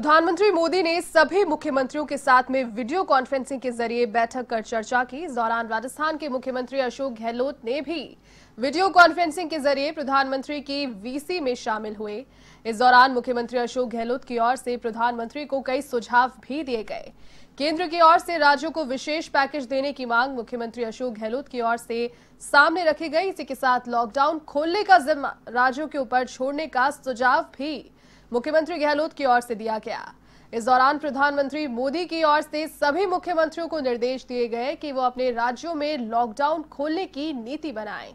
प्रधानमंत्री मोदी ने सभी मुख्यमंत्रियों के साथ में वीडियो कॉन्फ्रेंसिंग के जरिए बैठक कर चर्चा की इस दौरान राजस्थान के मुख्यमंत्री अशोक गहलोत ने भी वीडियो कॉन्फ्रेंसिंग के जरिए प्रधानमंत्री की वीसी में शामिल हुए इस दौरान मुख्यमंत्री अशोक गहलोत की ओर से प्रधानमंत्री को कई सुझाव भी दिए गए केंद्र की ओर से राज्यों को विशेष पैकेज देने की मांग मुख्यमंत्री अशोक गहलोत की ओर से सामने रखी गई इसी के साथ लॉकडाउन खोलने का जिम्मा राज्यों के ऊपर छोड़ने का सुझाव भी मुख्यमंत्री गहलोत की ओर से दिया गया इस दौरान प्रधानमंत्री मोदी की ओर से सभी मुख्यमंत्रियों को निर्देश दिए गए कि वो अपने राज्यों में लॉकडाउन खोलने की नीति बनाएं